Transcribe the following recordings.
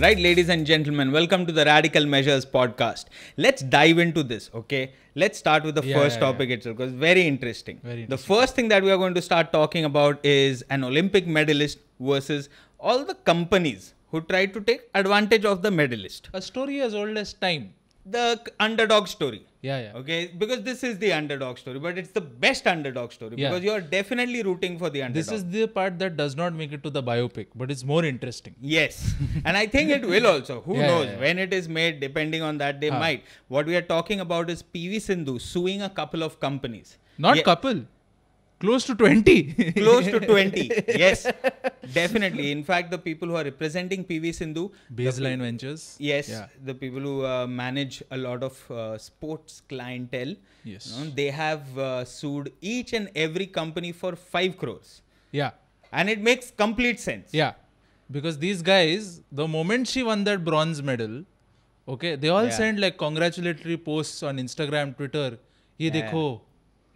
Right, ladies and gentlemen, welcome to the Radical Measures podcast. Let's dive into this, okay? Let's start with the yeah, first yeah, topic yeah. itself because it's very interesting. very interesting. The first thing that we are going to start talking about is an Olympic medalist versus all the companies who try to take advantage of the medalist. A story as old as time the underdog story. Yeah, yeah. Okay, because this is the underdog story, but it's the best underdog story yeah. because you're definitely rooting for the underdog. This is the part that does not make it to the biopic, but it's more interesting. Yes, and I think it will also. Who yeah, knows yeah, when it is made? Depending on that, they huh. might. What we are talking about is PV Sindhu suing a couple of companies. Not couple close to 20 close to 20 yes definitely in fact the people who are representing pv sindhu baseline ventures yes yeah. the people who uh, manage a lot of uh, sports clientele yes you know, they have uh, sued each and every company for 5 crores yeah and it makes complete sense yeah because these guys the moment she won that bronze medal okay they all yeah. like congratulatory posts on instagram twitter ye yeah. dekho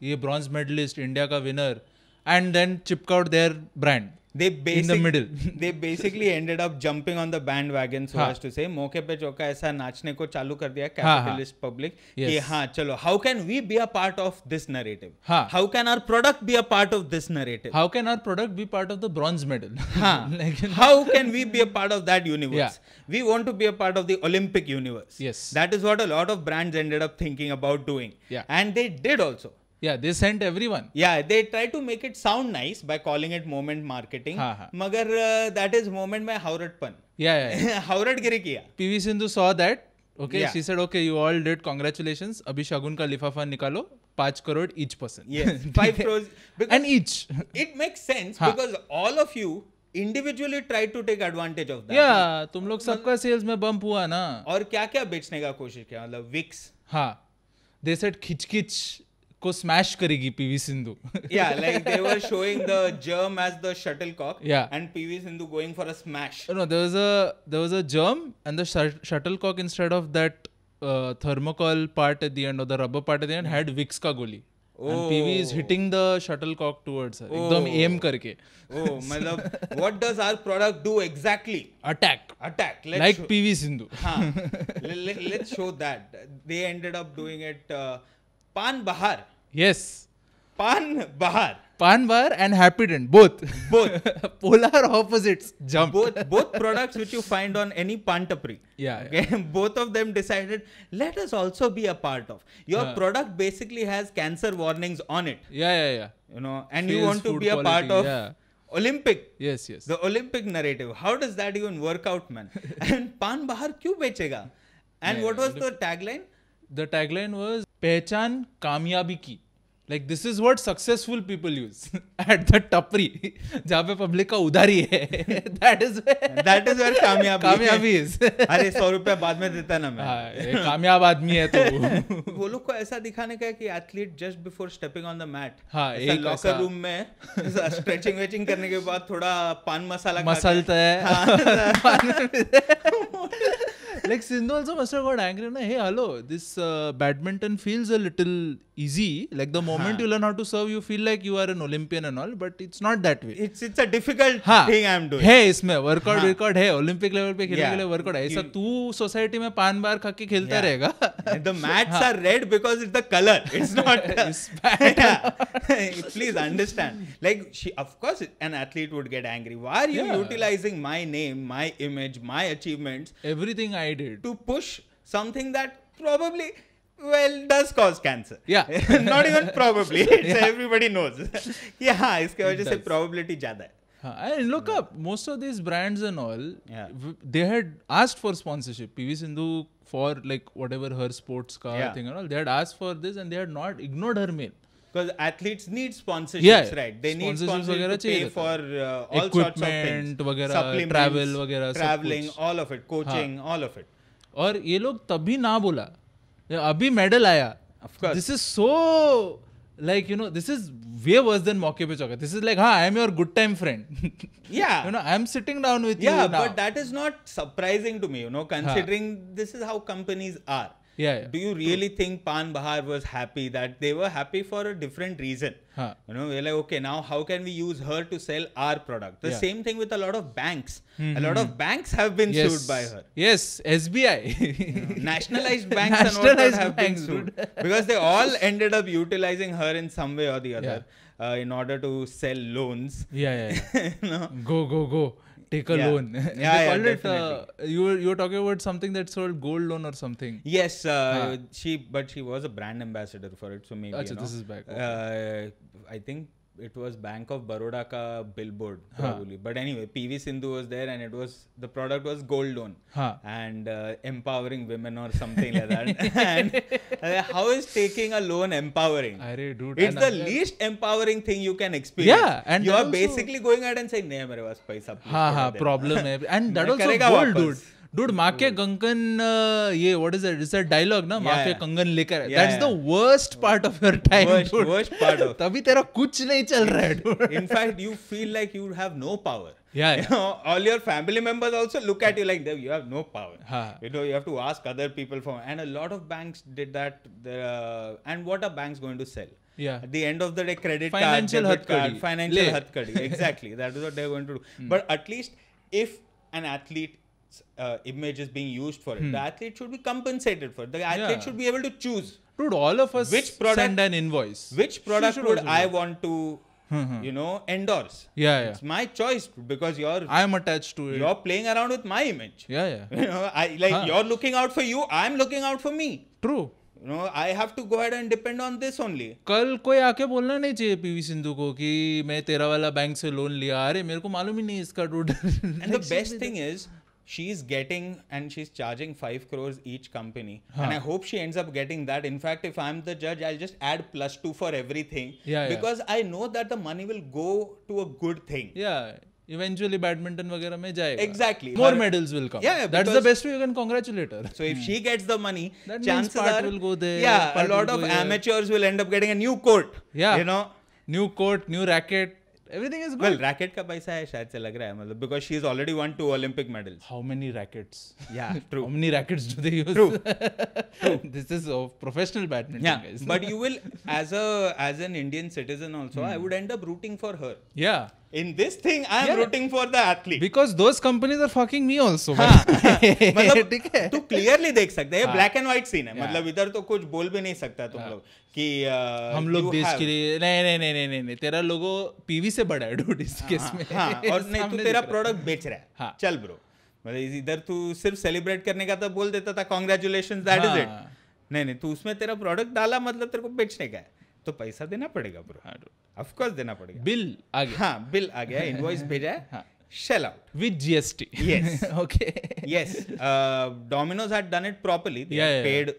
ये bronze medalist India का winner and then out their their brand they in the middle they basically ended up jumping on the bandwagon so as to say मौके पे चौका ऐसा नाचने को चालू कर दिया कैपिटलिस्ट पब्लिक कि हाँ चलो how can we be a part of this narrative हाँ. how can our product be a part of this narrative how can our product be part of the bronze medal हाँ. like, how can we be a part of that universe yeah. we want to be a part of the Olympic universe yes that is what a lot of brands ended up thinking about doing and they did also yeah they sent everyone yeah they try to make it sound nice by calling it moment marketing हाँ, हाँ. मगर uh, that is moment में हावरटपन yeah, yeah, yeah. हावरटगिरी किया P V Sindhu saw that okay yeah. she said okay you all did congratulations अभी शगुन का लिफाफा निकालो पांच crore each person yes five crores and each it makes sense हाँ. because all of you individually try to take advantage of that या तुम लोग सबका सेल्स में बम्प हुआ ना और क्या क्या बेचने का कोशिश किया मतलब विक्स हाँ दे सेट खिचकिच को स्मैश करेगी PV Sindhu yeah like they were showing the germ as the shuttlecock and PV Sindhu going for a smash no there was a there was a germ and the shuttlecock instead of that thermocol part at the end of the rubber part and had Vicks का गोली and PV is hitting the shuttlecock towards her एकदम aim करके oh oh, मतलब what does our product do exactly attack attack like PV Sindhu हां let's show that they ended up doing it Pan Bahar yes Pan Bahar Pan Bahar and Happydent both both polar opposites jump both both products which you find on any paan tapri yeah both of them decided let us also be a part of your product basically has cancer warnings on it yeah yeah yeah you know and you want to B a part of Olympic yes yes the Olympic narrative how does that even work out man and Pan Bahar क्यों बेचेगा and what was the tagline the tagline was पहचान कामयाबी की like this is what successful people use at the tapri जहाँ पे public का उधारी है that is that is where kaamyabi kaamyabi is अरे सौ रुपया बाद में देता ना मैं हाँ, कामयाब आदमी है तो वो लोग को ऐसा दिखाने का है कि athlete just before stepping on the mat हाँ एक लॉकर रूम में स्ट्रेचिंग वेचिंग करने के बाद थोड़ा पान मसाला मसलता तो है हाँ, like Sindhu also must have got angry. Na, hey, hello, this uh, badminton feels a little easy. Like the moment you learn how to serve, you feel like you are an Olympian and all, but it's not that way. It's it's a difficult thing I'm doing. hey, इसमें workout workout है Olympic level पे खेलने के लिए workout है ऐसा तू society में पान बार the mats खेलता रहेगा the mats are red because it's the colour it's not please understand like of course an athlete would get angry why are you yeah. utilizing my name my image my achievements everything i to push something that probably well does cause cancer yeah not even probably yeah. everybody knows yeah iske wajah se probability zyada hai हाँ and look up most of this brands and all they had asked for sponsorship PV Sindhu for like whatever her sports का thing and all they had asked for this and they had not ignored her mail because athletes need sponsorships, right? They need sponsorships to pay for uh, all sorts of things, travel वगैरह, traveling, all of it, coaching, all of it. और ये लोग तभी ना बोला अभी medal आया this is so like you know this is way worse than Mokke This is like, huh, I am your good time friend. yeah. You know, I'm sitting down with yeah, you. Yeah, but that is not surprising to me. You know, considering this is how companies are. Yeah, yeah. Do you really True. think Pan Bahar was happy that they were happy for a different reason? Huh. You know, we're like, okay, now how can we use her to sell our product? The yeah. same thing with a lot of banks. Mm-hmm. A lot mm-hmm. of banks have been yes. sued by her. Yes, SBI. you nationalized banks nationalized have banks, been sued. because they all ended up utilizing her in some way or the other yeah. uh, in order to sell loans. Yeah, yeah. you know? Go, go, go take a yeah. loan. yeah, yeah uh, definitely. you were you were talking about something that sold gold loan or something. Yes, uh, she but she was a brand ambassador for it, so maybe. Achha, you know, this is back. Uh, I think it was Bank of Baroda का billboard but anyway P V Sindhu was there and it was the product was gold loan and empowering women और something how is taking a loan empowering it's the least empowering thing you can experience you are basically going at end से नहीं है मेरे पास पैसा problem है and dude माँ के कंगन ये what is is a dialogue ना माँ के कंगन लेकर that's the worst part of your time worst part तभी तेरा कुछ नहीं चल रहा है in fact you feel like you have no power Yeah, yeah. you know, all your family members also look at you like you have no power. Huh. You know, you have to ask other people for. And a lot of banks did that. The, Uh, and what are banks going to sell? Yeah. At the end of the day, credit financial card, card, financial hatkadi. Exactly, that is what they're going to do. Hmm. But at least if an athlete uh, image is being used for it. Hmm. The athlete should be compensated for it. The athlete yeah. should be able to choose. Dude, all of us which product, send an invoice. Which product would I want to, mm-hmm. you know, endorse? Yeah, yeah. It's my choice because you're. I'm attached to it. You're playing around with my image. Yeah, yeah. You know, I like huh. you're looking out for you. I'm looking out for me. True. No I have to go ahead and depend on this only. कल कोई आके बोलना नहीं चाहिए PV Sindhu को कि मैं तेरा वाला बैंक से लोन लिया अरे मेरे को मालूम ही नहीं इसका dude and the best thing is she's getting and she's charging 5 crores each company and i hope she ends up getting that in fact if i'm the judge i'll just add plus 2 for everything because i know that the money will go to a good thing yeah eventually badminton wagera mein jayega exactly more medals will come yeah, that's the best way you can congratulate her so if she hmm. gets the money that chances are will go there yeah a lot of amateurs will end up getting a new court yeah you know new court new racket everything is good well racket ka paisa hai shayad se lag raha hai matlab because she has already won two olympic medals how many rackets yeah true how many rackets do they use true, true. this is of professional badminton yeah guys. but you will as a as an indian citizen also hmm. i would end up rooting for her yeah in this thing i am yeah, rooting for the athlete because those companies are fucking me also हाँ। मतलब ठीक है तू clearly देख सकता है black and white scene है मतलब इधर तो कुछ बोल भी नहीं सकता तुम हाँ। लोग कि uh, हम लोग देश के लिए नहीं नहीं नहीं नहीं नहीं तेरा लोगो पीवी से बड़ा है डूड इस केस हाँ, में और नहीं तू तेरा प्रोडक्ट बेच रहा है चल ब्रो मतलब इधर तू सिर्फ सेलिब्रेट करने का तो बोल देता था कॉन्ग्रेचुलेशन दैट इज इट नहीं नहीं तू उसमें तेरा प्रोडक्ट डाला मतलब तेरे को बेचने का है तो पैसा देना पड़ेगा ब्रो ऑफ कोर्स देना पड़ेगा बिल आ गया हाँ बिल आ गया इनवॉइस भेजा shell out with GST yes okay yes Domino's had done it properly they have paid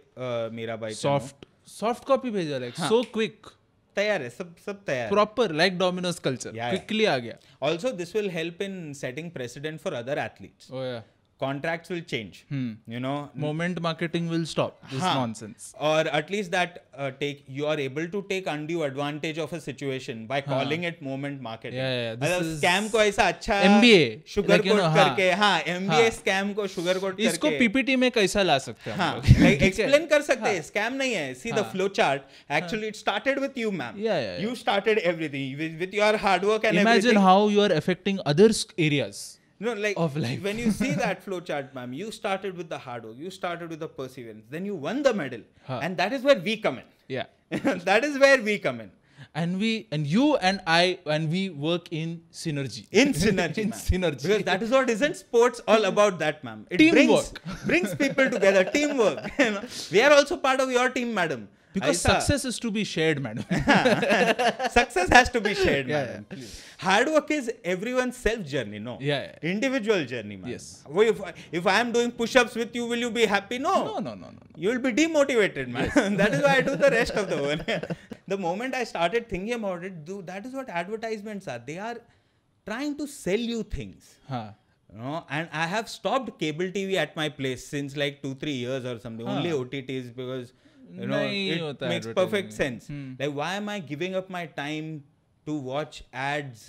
मेरा भाई सॉफ्ट सॉफ्ट कॉपी भेजा लाइक सो क्विक तैयार है सब सब तैयार proper like Domino's culture quickly आ गया also this will help in setting precedent for other athletes oh yeah contracts will change. Hmm. You know, moment marketing will stop. This huh. nonsense. Or at least that uh, take you are able to take undue advantage of a situation by calling it moment marketing. Yeah, yeah. This मतलब scam को ऐसा अच्छा MBA sugar like, coat you know, करके हाँ MBA हाँ. scam को sugar coat करके इसको PPT में kaisa ला sakte hain? हाँ like explain kar sakte hain. scam nahi hai. see the flow chart actually it started with you ma'am yeah, yeah, yeah. you started everything with, with your hard work and imagine everything. how you are affecting other areas no, like of life. when you see that flow chart, ma'am, you started with the hard work, you started with the perseverance, then you won the medal, huh. and that is where we come in. Yeah, that is where we come in. And we and you and I and we work in synergy. In synergy, in synergy. Because that is what isn't sports all about, that, ma'am. It teamwork. brings brings people together. Teamwork. you know? We are also part of your team, madam because success is to be shared madam success has to be shared yeah, madam yeah. hard work is everyone's self journey no yeah, yeah. individual journey madam. yes if, if i am doing push-ups with you will you be happy no no no no, no. you will be demotivated man yes. that is why i do the rest of the work the moment i started thinking about it do, that is what advertisements are they are trying to sell you things huh. No, and I have stopped cable TV at my place since like two, three years or something. Huh. Only OTTs because you know it makes perfect sense hmm. like why am i giving up my time to watch ads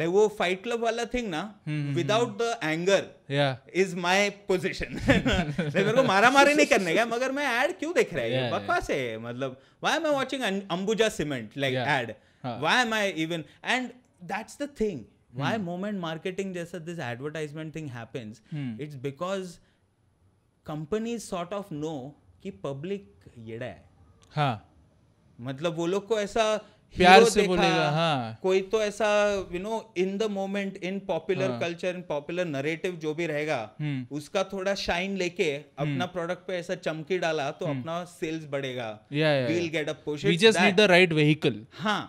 like wo fight club wala thing na hmm. without the anger yeah is my position like mere ko mara mari nahi karne ka magar main ad kyu dekh raha hai yeah, बकवास है मतलब why am i watching ambuja cement like yeah. ad huh. why am i even and that's the thing why hmm. moment marketing jaisa this advertisement thing happens hmm. it's because companies sort of know कि public येड़ा है हाँ मतलब वो लोग को ऐसा प्यार से बोलेगा हाँ कोई तो ऐसा you know in the moment in popular culture in popular narrative जो भी रहेगा उसका थोड़ा शाइन लेके अपना प्रोडक्ट पे ऐसा चमकी डाला तो अपना सेल्स बढ़ेगा we'll get up push we just need the right vehicle हां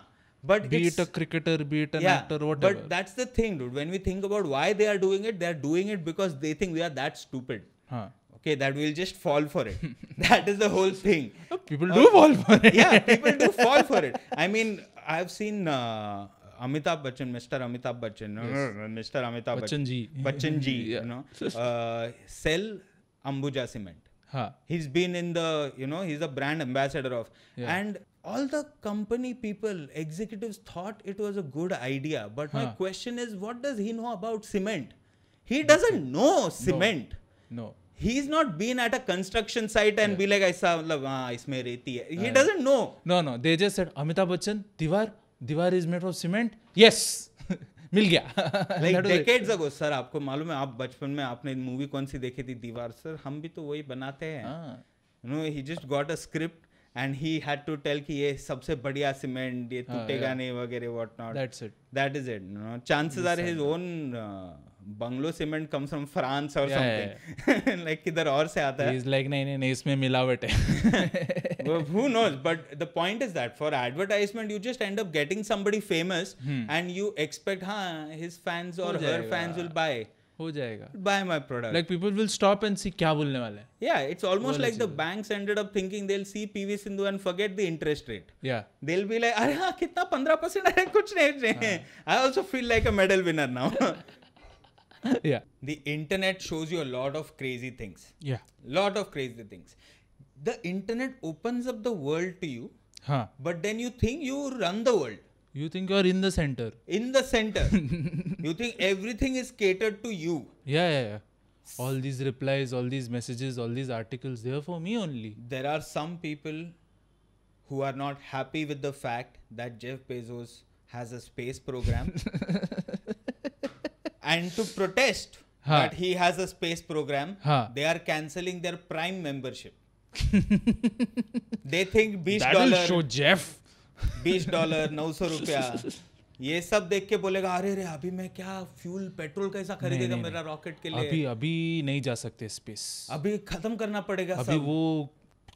but be it a cricketer be it an yeah, actor whatever but that's the thing dude when we think about why they are doing it they are doing it because they think we are that stupid हाँ. okay that we'll just fall for it that is the whole thing people do uh, fall for it yeah people do fall for it i mean i've seen uh, Amitabh Bachchan, Mr. Amitabh Bachchan, yes. Mr. Amitabh Bachchan ji, Bachchan ji, yeah. you know, uh, sell Ambuja Cement. Huh. He's been in the, you know, he's a brand ambassador of, yeah. and all the company people, executives thought it was a good idea. But huh. my question is, what does he know about cement? He doesn't know cement. No. no. he's not been at a construction site and yeah. be like ऐसा मतलब हाँ इसमें रेती है he हाँ। doesn't know no no they just said Amitabh Bachchan दीवार दीवार is made of cement yes मिल गया like decades ago सर आपको मालूम है आप बचपन में आपने मूवी कौन सी देखी थी दीवार सर हम भी तो वही बनाते हैं no he just got a script and he had to tell कि ये सबसे बढ़िया सीमेंट ये हाँ, टूटेगा नहीं वगैरह what not that's it that is it no chances are his own bungalow cement comes from France और समथिंग लाइक किधर और से आता है इज लाइक नहीं नहीं इसमें मिलावट है who knows but the point is that for advertisement you just end up getting somebody famous and you expect हां हिज फैंस और हर फैंस विल बाय हो जाएगा buy my product like people will stop and see क्या बोलने वाले है yeah it's almost like the banks ended up thinking they will see PV Sindhu and forget the interest rate yeah they will be like अरे हां कितना 15% है कुछ नहीं है I also feel like a medal winner now yeah. The internet shows you a lot of crazy things. Yeah. Lot of crazy things. The internet opens up the world to you. Huh. But then you think you run the world. You think you're in the center. In the center. you think everything is catered to you. Yeah, yeah, yeah. All these replies, all these messages, all these articles, they're for me only. There are some people who are not happy with the fact that Jeff Bezos has a space program and to protest हाँ. that he has a space program हाँ. they are cancelling their prime membership they think बीस dollar show Jeff बीस dollar नौ सौ रुपया ये सब देख के बोलेगा अरे अरे अभी मैं क्या फ्यूल पेट्रोल कैसा खरीदेगा मेरा रॉकेट के लिए अभी अभी नहीं जा सकते स्पेस अभी खत्म करना पड़ेगा अभी सब. वो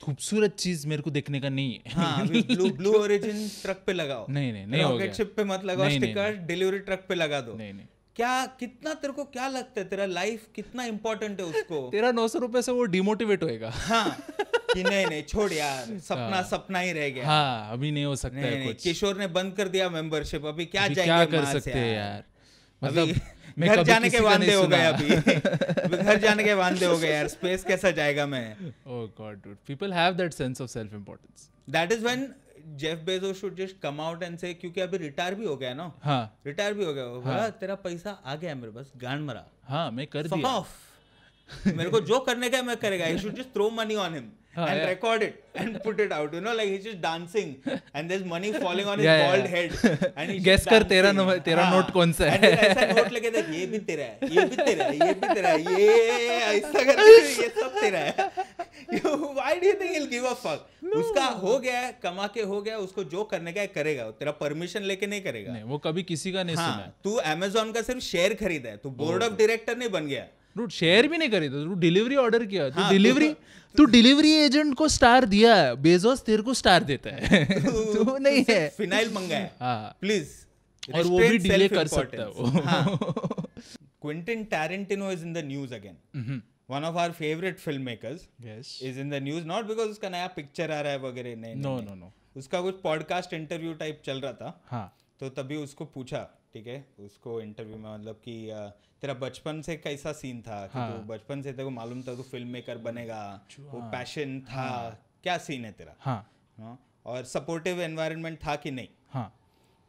खूबसूरत चीज मेरे को देखने का नहीं है हाँ, अभी ब्लू ब्लू ओरिजिन ट्रक पे लगाओ नहीं नहीं नहीं रॉकेट शिप पे मत लगाओ स्टिकर डिलीवरी ट्रक पे लगा दो नहीं नहीं क्या कितना तेरे को क्या लगता है तेरा लाइफ कितना इंपॉर्टेंट है उसको तेरा नौ सौ रुपए से वो डिमोटिवेट होएगा हाँ कि नहीं नहीं छोड़ यार सपना हाँ, सपना ही रह गया हाँ अभी नहीं हो सकता नहीं, है नहीं, कुछ किशोर ने बंद कर दिया मेंबरशिप अभी क्या अभी क्या कर सकते हैं यार मतलब मैं घर जाने के वादे हो गए अभी घर जाने के वादे हो गए यार स्पेस कैसा जाएगा मैं oh God people have that sense of self importance that is when Jeff Bezos should just come out and say क्योंकि अभी रिटायर भी हो गया ना हाँ रिटायर भी हो गया हाँ. तेरा पैसा आ गया मेरे पास गांड मरा हाँ मैं कर दिया मेरे को जो करने का मैं करेगा he should just throw money on him and yeah. record it and put it out. You know, like he's just dancing and there's money falling on his yeah, bald yeah. head. And he's guess कर तेरा no, तेरा note हाँ. कौन सा है? And then ऐसा note लगे था ये भी तेरा है, ये भी तेरा है, ये भी तेरा है, ये ऐसा करके ये सब तेरा है. Why do you think he'll give a fuck? No. उसका हो गया है, कमा के हो गया उसको जो करने का है करेगा तेरा परमिशन लेके नहीं करेगा नहीं वो कभी किसी का नहीं हाँ, सुना तू अमेजोन का सिर्फ शेयर खरीदा है तू बोर्ड ऑफ डायरेक्टर नहीं बन गया रूट शेयर भी नहीं करी तो तू डिलीवरी ऑर्डर किया तू डिलीवरी हाँ, तो तो- तू डिलीवरी एजेंट को स्टार दिया है बेजोस तेरे को स्टार देता है तू नहीं तो है फिनाइल मंगा है हाँ प्लीज और वो भी डिले कर सकता है Quentin Tarantino is in the news again one of our favourite film makers is in the news not because उसका नया पिक्चर आ रहा है वगैरह नहीं नो नो नो उसका कुछ पॉडकास्ट इंटरव्यू टाइप चल रहा था हाँ तो तभी उसको पूछा ठीक है उसको इंटरव्यू में मतलब कि तेरा बचपन से कैसा सीन था हाँ. तो बचपन से तेरे को मालूम था तू तो फिल्म मेकर बनेगा वो पैशन था हाँ. क्या सीन है तेरा हाँ. हाँ? और सपोर्टिव एनवायरनमेंट था कि नहीं हाँ.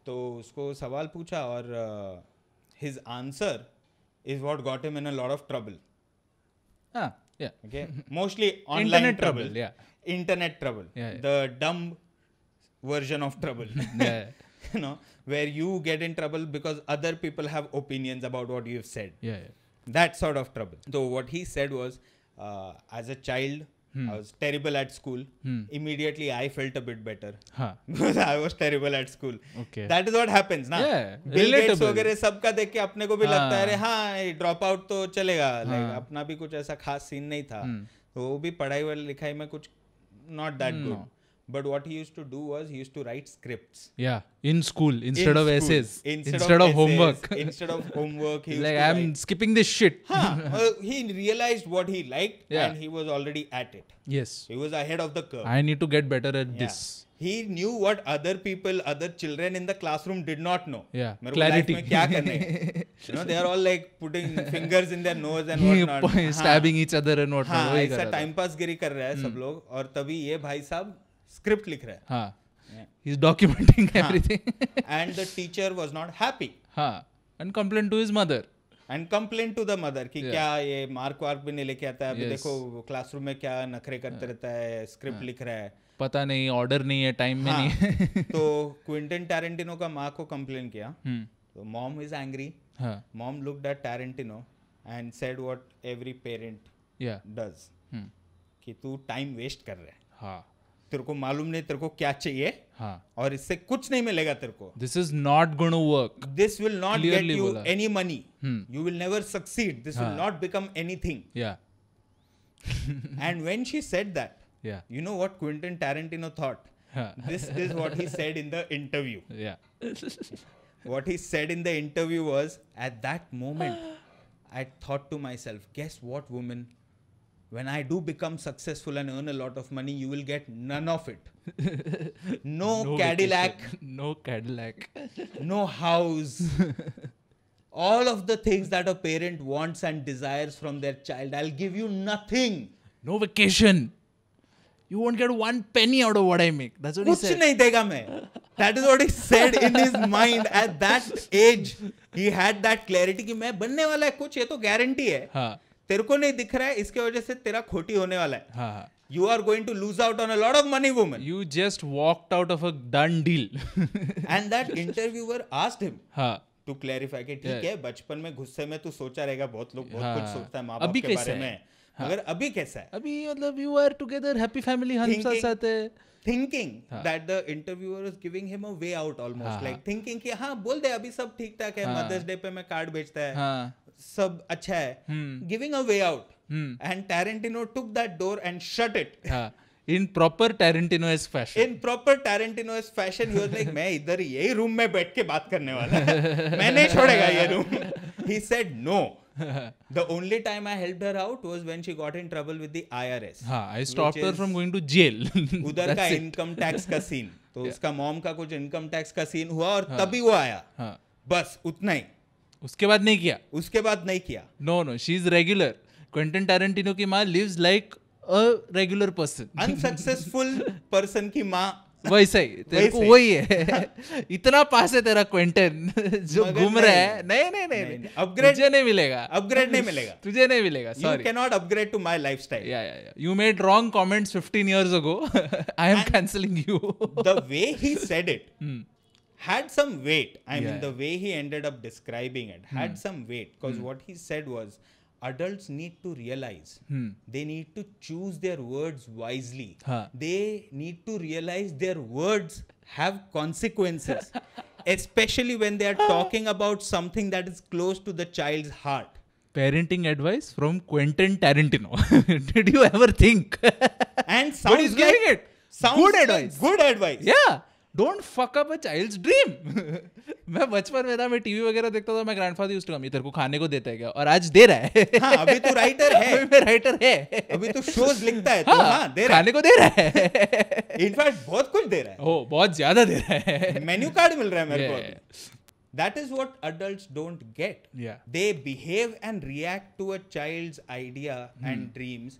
तो उसको सवाल पूछा और his answer is what got him in a lot of trouble mostly online trouble internet trouble the yeah version of trouble you know where you get in trouble because other people have opinions about what you've said yeah, yeah. that sort of trouble so what he said was uh, as a child Hmm. I was terrible at school. Hmm. Immediately, I felt a bit better huh. because I was terrible at school. Okay. That is what happens na? Yeah. Bill Gates वगैरह सबका देख के अपने को भी हाँ. लगता है अरे हाँ ड्रॉप आउट तो चलेगा हाँ. like, अपना भी कुछ ऐसा खास सीन नहीं था hmm. तो वो भी पढ़ाई वाली लिखाई में कुछ not that good but what he used to do was he used to write scripts yeah in school instead in of school. essays instead, instead of, of essays, homework instead of homework he like i'm write. skipping this shit huh. uh, he realized what he liked yeah. and he was already at it yes he was ahead of the curve i need to get better at yeah. this he knew what other people other children in the classroom did not know yeah clarity you know they are all like putting fingers in their nose and whatnot stabbing each other and whatnot हाँ ऐसा time pass गिरी कर रहा है सब लोग और तभी ये भाई साहब स्क्रिप्ट लिख रहा है हां he is documenting everything and the teacher was not happy हां and complaint to his mother and complain to the mother कि yeah. क्या ये मार्क वार्क भी नहीं लेके आता है अभी yes. देखो क्लासरूम में क्या नखरे करते रहता है स्क्रिप्ट yeah. लिख रहा है पता नहीं ऑर्डर नहीं है टाइम में नहीं तो क्विंटन टैरेंटिनो का माँ को कंप्लेन किया तो mom is angry mom looked at Tarantino and said what every parent does कि तू टाइम वेस्ट कर रहा है हाँ तेरे को मालूम नहीं तेरे को क्या चाहिए हाँ. और इससे कुछ नहीं मिलेगा तेरे को this is not gonna work this will not get you any money you will never succeed this will not become anything and when she said that you know what Quentin Tarantino thought this is what he said in the interview what he said in the interview was at that moment I thought to myself guess what woman when I do become successful and earn a lot of money, you will get none of it. No, no Cadillac. Vacation. No Cadillac. no house. All of the things that a parent wants and desires from their child, I'll give you nothing. No vacation. You won't get one penny out of what I make. That's what he said. नहीं देगा मैं. That is what he said in his mind at that age. He had that clarity कि मैं बनने वाला है कुछ ये तो guarantee है. हाँ. तेरे को नहीं दिख रहा है इसके वजह से तेरा खोटी होने वाला है you are going to lose out on a lot of money woman you just walked out of a done deal and that interviewer asked him हां टू क्लैरिफाई कि ठीक है बचपन में गुस्से में तू सोचा रहेगा बहुत लोग बहुत कुछ हाँ। सोचता है माँ बाप के बारे में अगर हाँ। अभी कैसा है अभी मतलब you are together happy family हम साथ साथ है thinking that the interviewer is giving him a way out almost like thinking कि हाँ बोल दे अभी सब ठीक ठाक है मदर्स हाँ। डे पे मैं कार्ड भेजता है हाँ। सब अच्छा है giving a way out and Tarantino took that door and shut it in proper Tarantino's fashion in proper Tarantino's fashion he like मैं इधर यही रूम में बैठ के बात करने वाला मैं नहीं छोड़ेगा ये room he said no the only time I helped her out was when she got in trouble with the IRS. हाँ, I stopped her from going to jail. उधर का income tax का scene. तो उसका मॉम का कुछ income tax का scene हुआ और हाँ. तभी वो आया हाँ, बस उतना ही उसके बाद नहीं किया उसके बाद नहीं किया no no she is regular Quentin Tarantino की माँ lives like a regular person unsuccessful person की माँ वैसे ही तेरे को वही है इतना पास है तेरा क्वेंटन जो घूम रहा है नहीं नहीं नहीं नहीं अपग्रेड तुझे नहीं मिलेगा अपग्रेड नहीं मिलेगा तुझे नहीं मिलेगा sorry can not upgrade to my lifestyle yeah yeah you made wrong comments 15 years ago I am cancelling you the way he said it had some weight i yeah. mean the way he ended up describing it had hmm. some weight because hmm. what he said was adults need to realize hmm. they need to choose their words wisely huh. they need to realize their words have consequences especially when they are talking about something that is close to the child's heart parenting advice from quentin tarantino did you ever think and sounds but like, giving it sounds good advice good advice yeah don't fuck up a child's dream मैं बचपन में था मैं TV वगैरह देखता था मैं grandfather used to come इधर को खाने को देता है क्या और आज दे रहा है हां अभी तू राइटर है अभी मैं राइटर है अभी तू शोज लिखता है तो हां हाँ, दे रहा खाने को दे रहा है इनफैक्ट बहुत कुछ दे रहा है ओ बहुत ज्यादा दे रहा है मेन्यू कार्ड मिल रहा है मेरे को That is what adults don't get. Yeah. They behave and react to a child's idea hmm. and dreams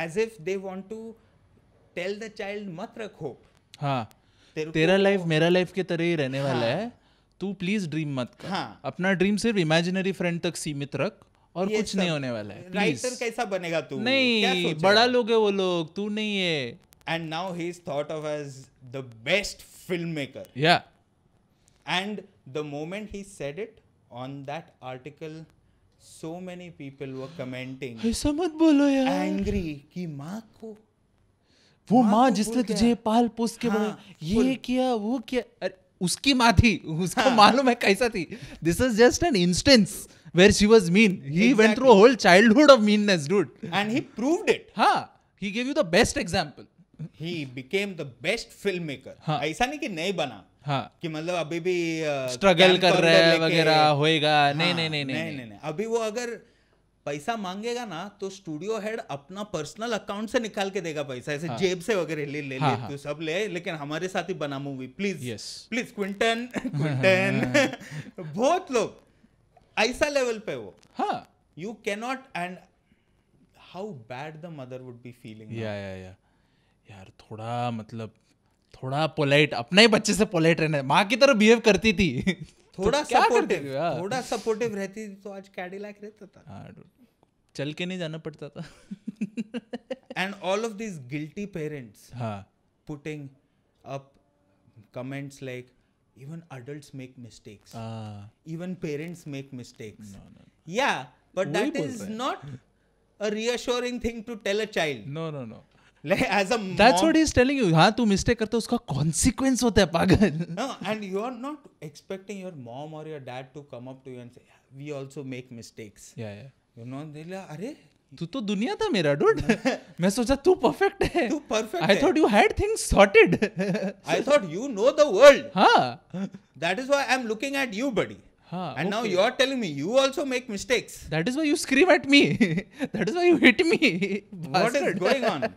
as if they want to tell the child, mat rakho. हाँ. तेरा लाइफ मेरा life के तरह ही रहने हाँ। वाला है तू प्लीज ड्रीम मत कर हाँ. अपना ड्रीम सिर्फ इमेजिनरी फ्रेंड तक सीमित रख और कुछ नहीं होने वाला है राइटर कैसा बनेगा तू नहीं क्या बड़ा लोग है वो लोग तू नहीं है and now he is thought of as the best film maker yeah and the moment he said it on that article so many people were commenting ऐसा मत बोलो यार एंग्री कि माँ को वो माँ तो जिसने तुझे पाल पोस के हाँ, ये किया वो किया अरे उसकी माँ थी उसको हाँ. मालूम है कैसा थी this is just an instance where she was mean he went through whole childhood of meanness dude and he proved it हाँ he gave you the best example he became the best film maker ऐसा नहीं कि नहीं बना हाँ. कि मतलब अभी भी स्ट्रगल कर रहे हैं वगैरह होएगा हाँ। नहीं नहीं नहीं नहीं नहीं अभी वो अगर पैसा मांगेगा ना तो स्टूडियो हेड अपना पर्सनल अकाउंट से निकाल के देगा पैसा ऐसे हाँ. जेब से वगैरह ले ले, हाँ, ले हाँ। तू तो सब ले लेकिन हमारे साथ ही बना movie please yes please Quentin Quentin बहुत लोग ऐसा लेवल पे वो हाँ you not and how bad the mother would be feeling yeah yeah या यार थोड़ा मतलब थोड़ा पोलाइट अपने ही बच्चे से पोलाइट रहना माँ की तरह बिहेव करती थी थोड़ा सपोर्टिव थोड़ा सपोर्टिव रहती तो आज कैडिलैक रहता था हाँ चल के नहीं जाना पड़ता था and all of this guilty parents putting up comments like even adults make mistakes ah. even parents make mistakes no, no, no. yeah but that is not a reassuring thing to tell a child no no no That's what he's telling you. हाँ तू mistake करते उसका consequence होता है पागल. No, and you are not expecting your mom or your dad to come up to you and say, we also make mistakes. Yeah, yeah. You know, they like, अरे तू तो दुनिया था मेरा डूड मैं सोचा तू परफेक्ट है तू perfect I thought you had things sorted I thought you know the world हां that is why I am looking at you buddy Huh, and okay. now you are telling me you also make mistakes. That is why you scream at me. that is why you hit me. what is going on?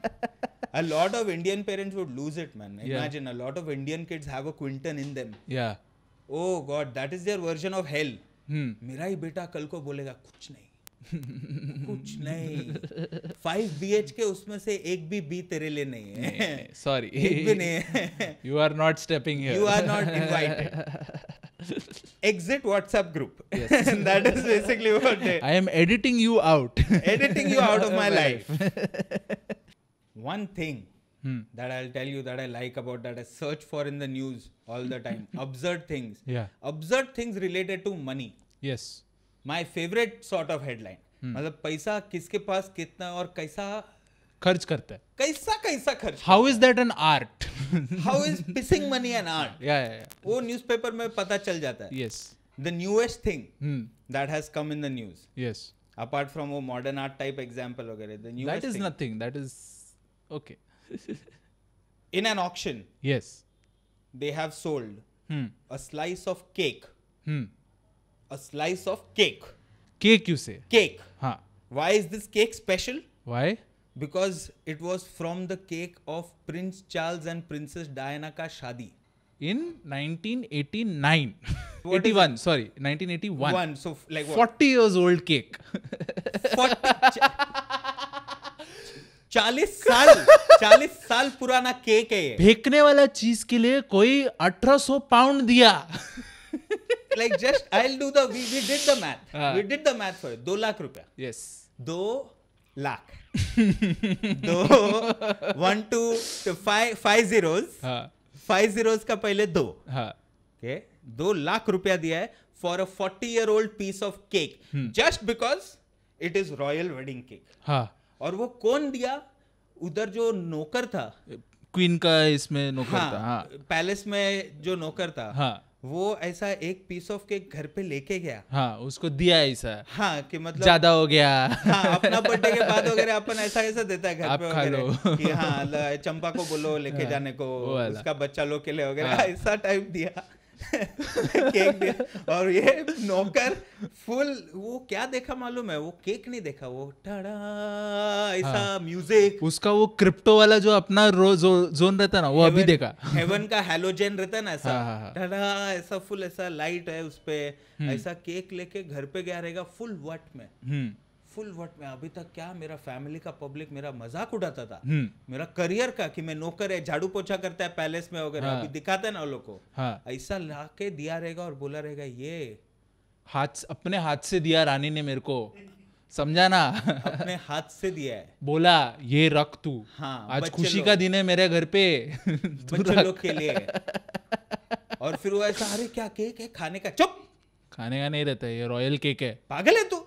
a lot of Indian parents would lose it, man. Imagine yeah. a lot of Indian kids have a Quinton in them. Yeah. Oh God, that is their version of hell. Hmm. मेरा ही बेटा कल को बोलेगा कुछ नहीं कुछ नहीं five B H के उसमें से एक भी बी तेरे लिए नहीं है सॉरी एक भी नहीं है you are not stepping you are not invited exit WhatsApp group. Yes. and that is basically what they, I am editing you out. editing you out of my life. One thing hmm. that I'll tell you that I like about that I search for in the news all the time. absurd things. Yeah. Absurd things related to money. Yes. My favorite sort of headline. मतलब पैसा किसके पास कितना और कैसा खर्च करता है कैसा कैसा खर्च how is that an art how is pissing money an art या वो न्यूज़पेपर में पता चल जाता है yes the newest thing that has come in the news yes apart from वो मॉडर्न आर्ट टाइप एग्जांपल वगैरह the newest that is nothing that is okay in an auction yes they have sold hmm. a slice of cake hmm. a slice of cake cake you say cake huh. why is this cake special why because it was from the cake of Prince Charles and Princess Diana का शादी इन 1989 eighty sorry 1981 One, 40 40 साल 40 साल पुराना cake है फेंकने वाला चीज के लिए कोई 1800 पाउंड दिया like just I will do the we did the math we did the math for 2 lakh रुपया यस 2 लाख दो one two five five zeros five zeros का पहले दो हाँ. दो लाख रुपया दिया है for a forty year old piece of cake just because it is royal wedding cake और वो कौन दिया उधर जो नौकर था क्वीन का इसमें नौकर हाँ, था हाँ. पैलेस में जो नौकर था हाँ. वो ऐसा एक पीस ऑफ केक घर पे लेके गया हाँ उसको दिया ऐसा हाँ कि मतलब ज्यादा हो गया हाँ अपना बर्थडे के बाद वगैरह अपन ऐसा ऐसा देता है घर पे खा लो कि हाँ चंपा को बोलो लेके हाँ, जाने को उसका बच्चा लोग के लिए वगैरह हाँ, ऐसा टाइप दिया केक दे और ये नौकर फुल वो क्या देखा मालूम है वो केक नहीं देखा वो ऐसा हाँ। म्यूजिक हाँ, उसका वो क्रिप्टो वाला जो अपना रो, जो, जोन रहता ना वो heaven, अभी देखा हेवन का हेलोजेन रहता ना ऐसा हाँ, हाँ, हाँ। टड़ा ऐसा फुल ऐसा लाइट है उसपे हम्म। ऐसा केक लेके घर पे गया रहेगा full what may hmm. Full what may अभी तक क्या मेरा फैमिली का पब्लिक मेरा मजाक उड़ाता था हम्म। मेरा करियर का कि मैं नौकर है झाड़ू पोछा करता है पैलेस में वगैरह हाँ. अभी दिखाते ना लोग को हाँ. ऐसा ला के दिया रहेगा और बोला रहेगा ये हाथ अपने हाथ से दिया रानी ने मेरे को समझा ना अपने हाथ से दिया है बोला ये रख तू हाँ, आज खुशी का दिन है मेरे घर पे बच्चे लोग के लिए और फिर वो ऐसा अरे क्या केक है खाने का चुप खाने का नहीं रहता ये रॉयल केक है पागल है तू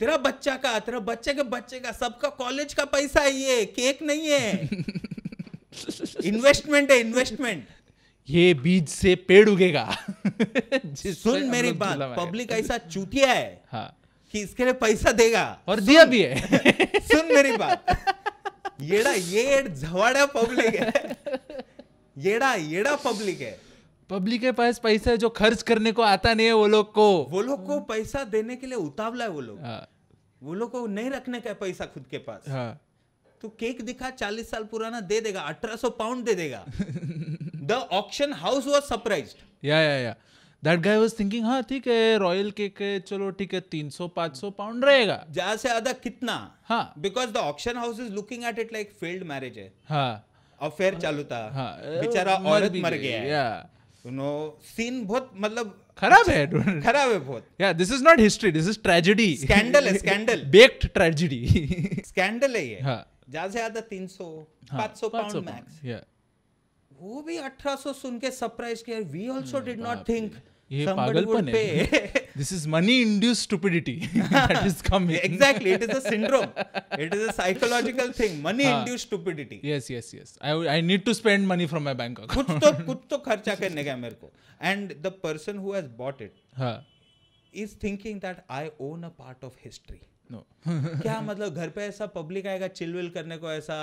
तेरा बच्चा का तेरा बच्चे के बच्चे का सबका कॉलेज का पैसा है ये केक नहीं है इन्वेस्टमेंट है इन्वेस्टमेंट ये बीज से पेड़ उगेगा सुन मेरी बात पब्लिक ऐसा चूतिया है हाँ। कि इसके लिए पैसा देगा और दिया भी है सुन मेरी बात येड़ा ये झवाड़ा पब्लिक है येड़ा येड़ा पब्लिक है पब्लिक के पास पैसा जो खर्च करने को आता नहीं है वो लोग को वो लोग को पैसा देने के लिए उतावला है वो लोग हाँ। वो लोग को नहीं रखने का पैसा खुद के पास तो केक दिखा चालीस साल पुराना दे देगा अठारह सौ पाउंड दे देगा the auction house was surprise yeah yeah या दैट गाय वाज थिंकिंग हाँ ठीक है रॉयल केक है चलो ठीक है तीन सौ पांच सौ पाउंड रहेगा ज्यादा से ज्यादा कितना हाँ because the auction house is looking at it like failed marriage है हाँ अफेयर चालू था हाँ, बेचारा औरत मर गया, गया। यू नो सीन बहुत मतलब खराब है अच्छा, खराब है बहुत yeah this is not history this is tragedy scandal है स्कैंडल बेक्ड ट्रेजेडी स्कैंडल है ये हाँ। ज्यादा से ज्यादा तीन सौ हाँ, पाँच सौ पाउंड मैक्स वो भी 1800 सुन के सरप्राइज किया we also did not think ये पागलपन है this is money induce stupidity that is coming exactly it is a syndrome it is a psychological thing money induce stupidity yes yes yes I I need to spend money from my bank account कुछ तो कुछ तो खर्चा करने का मेरे को and the person who has bought it हां is thinking that I own a part of history no क्या मतलब घर पे ऐसा पब्लिक आएगा चिल विल करने को ऐसा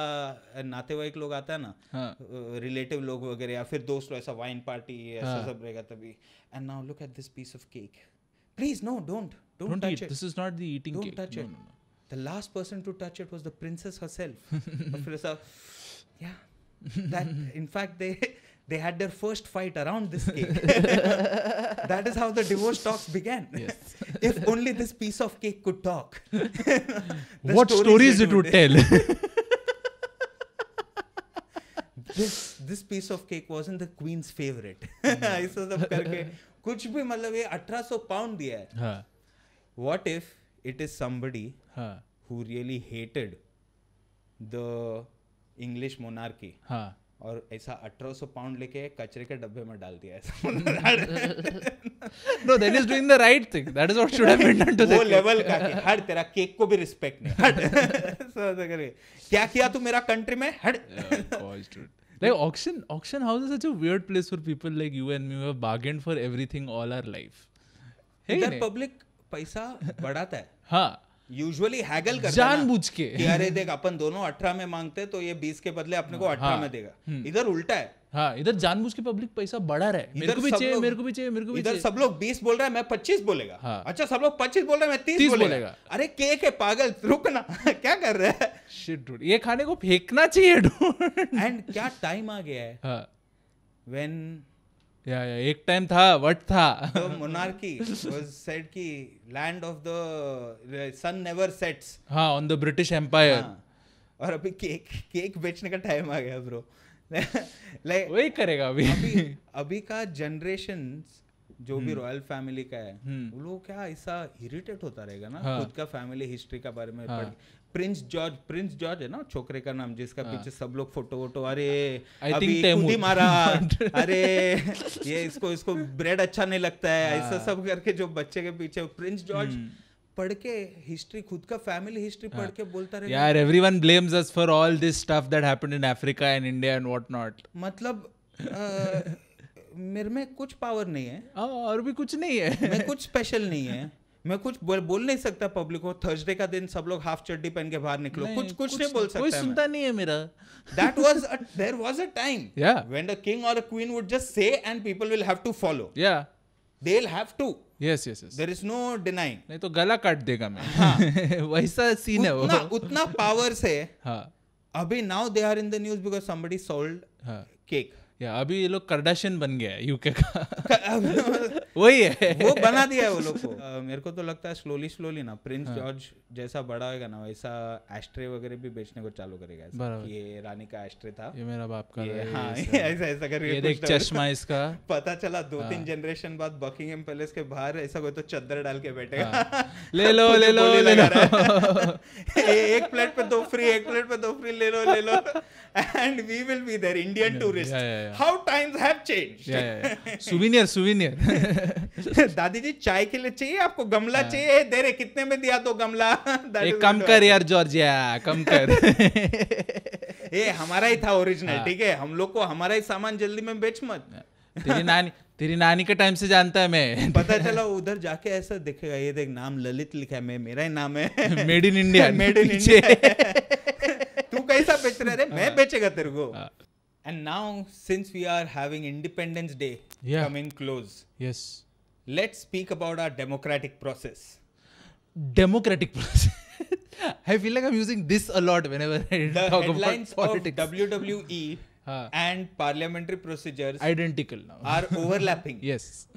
नातेवाईक लोग आता है ना रिलेटिव हाँ। लोग वगैरह या फिर दोस्त ऐसा वाइन पार्टी ऐसा हाँ। सब रहेगा तभी and now look at this piece of cake please no don't don't touch it this is not the eating cake don't touch it the last person to touch it was the princess herself और फिर ऐसा yeah that in fact they they had their first fight around this cake. that is how the divorce talks began. Yes. if only this piece of cake could talk. what stories, stories it would tell. this this piece of cake wasn't the queen's favorite. ऐसा सब करके कुछ भी मतलब ये 1800 pound दिया है. हाँ. What if it is somebody हाँ. who really hated the English monarchy? हाँ. और ऐसा 1800 पाउंड लेके कचरे के डब्बे में डाल दिया no is doing the right thing that is what should have been done to वो लेवल का कि हर तेरा केक को भी रिस्पेक्ट नहीं हट सो क्या किया तू मेरा कंट्री में हट पॉज डूड like इधर पब्लिक पैसा बढ़ाता है हाँ यूजुअली हैगल करता जानबूझ के कि अरे देख अपन दोनों अठारह में मांगते तो ये बीस के बदले अपने को हाँ। अठारह में देगा हम्म। इधर उल्टा है हाँ इधर जानबूझ के पब्लिक पैसा बढ़ा रहा है मेरे को भी चाहिए मेरे को भी चाहिए मेरे को भी इधर सब लोग बीस बोल रहा है मैं पच्चीस बोलेगा हाँ। अच्छा सब लोग पच्चीस बोल रहे हैं मैं तीस बोलेगा बोलेगा अरे के के पागल रुकना क्या कर रहे हैं शिट डूड ये खाने को फेंकना चाहिए एंड क्या टाइम आ गया है व्हेन हाँ। या या एक टाइम था व्हाट था तो मोनार्की वाज सेड कि land of the sun never sets हां ऑन द ब्रिटिश एम्पायर और अभी केक केक बेचने का टाइम आ गया ब्रो लाइक like, वही करेगा अभी अभी अभी का जनरेशन जो भी रॉयल हम्म। फैमिली का है हम्म। वो लोग क्या ऐसा इरिटेट होता रहेगा ना हाँ। खुद का फैमिली हिस्ट्री का बारे में पढ़ हाँ। प्रिंस जॉर्ज प्रिंस जॉर्ज है ना छोकरे का नाम जिसका हाँ. पीछे सब लोग फोटो वोटो अरे अभी मारा अरे ये इसको इसको ब्रेड अच्छा नहीं लगता है ऐसा हाँ। सब करके जो बच्चे के पीछे प्रिंस हम्म। जॉर्ज पढ़ के हिस्ट्री खुद का फैमिली हिस्ट्री पढ़ हाँ। के बोलता रहे यार everyone blames us for all this stuff that happened in Africa and India and what not मतलब मेरे में कुछ पावर नहीं है हाँ, और भी कुछ नहीं है मैं कुछ स्पेशल नहीं है मैं कुछ बोल, बोल नहीं सकता पब्लिक को थर्सडे का दिन सब लोग हाफ चड्डी पहन के बाहर निकलो कुछ, कुछ कुछ नहीं बोल सकता कोई सुनता नहीं है मेरा that was a there was a time when the king और a queen would just say and people will have to follow या they will have to yes yes yes there is no denying नहीं तो गला काट देगा मैं हाँ. वैसा सीन है वो उतना उतना पावर से हां अभी now they are in the news because somebody sold cake हां या अभी ये लोग कर्डाशन बन गया है यूके का वही है वो बना दिया है वो लोग को आ, मेरे को तो लगता है स्लोली स्लोली ना प्रिंस जॉर्ज हाँ। जैसा बड़ा होगा ना वैसा एस्ट्रे वगैरह भी बेचने को चालू करेगा ये रानी का एस्ट्रे था ये मेरा बाप का ये, हाँ ऐसा ऐसा करके चश्मा इसका पता चला दो तीन जनरेशन हाँ। बाद बकिंगम पैलेस के बाहर ऐसा कोई तो चादर डाल के बैठेगा ले लो ले लो ले लो एक प्लेट पे दो फ्री एक प्लेट पे दो फ्री ले लो ले लो and we will be there Indian tourist how times have have changed yeah, दादी जी चाय के लिए चाहिए आपको गमला हाँ। चाहिए दे रहे कितने में दिया दो गमला एक कम कर यार जॉर्जिया कम कर ये हमारा ही था ओरिजिनल हाँ। ठीक है हम लोग को हमारा ही सामान जल्दी में बेच मत हाँ। तेरी नानी तेरी नानी के टाइम से जानता है मैं पता चला उधर जाके ऐसा देखेगा ये देख नाम ललित लिखा है मैं मेरा ही नाम है made in India made in India तू कैसा बेच रहे रे मैं बेचेगा तेरे को And now, since we are having Independence Day yeah. coming close, yes, let's speak about our democratic process. Democratic process. I feel like I'm using this a lot whenever I the talk headlines about politics. Of WWE and parliamentary procedures identical now are overlapping. yes.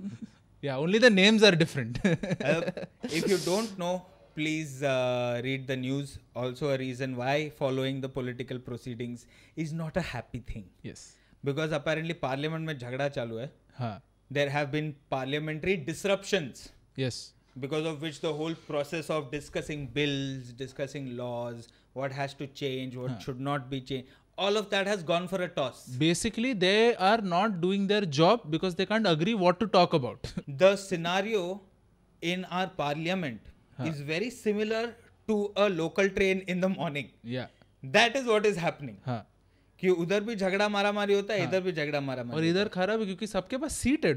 Yeah, only the names are different. uh, if you don't know, please uh, read the news. Also, a reason why following the political proceedings is not a happy thing. Yes. Because apparently parliament में झगड़ा चालू है. हाँ. There have been parliamentary disruptions. Yes. Because of which the whole process of discussing bills, discussing laws, what has to change, what should not be changed, all of that has gone for a toss. Basically, they are not doing their job because they can't agree what to talk about. the scenario in our parliament is very similar to a local train in the morning. Yeah. That is what is happening. हाँ. कि उधर भी झगड़ा मारा मारी होता है हाँ. इधर भी झगड़ा मारा मारी और इधर खराब है क्योंकि सबके पास सीट है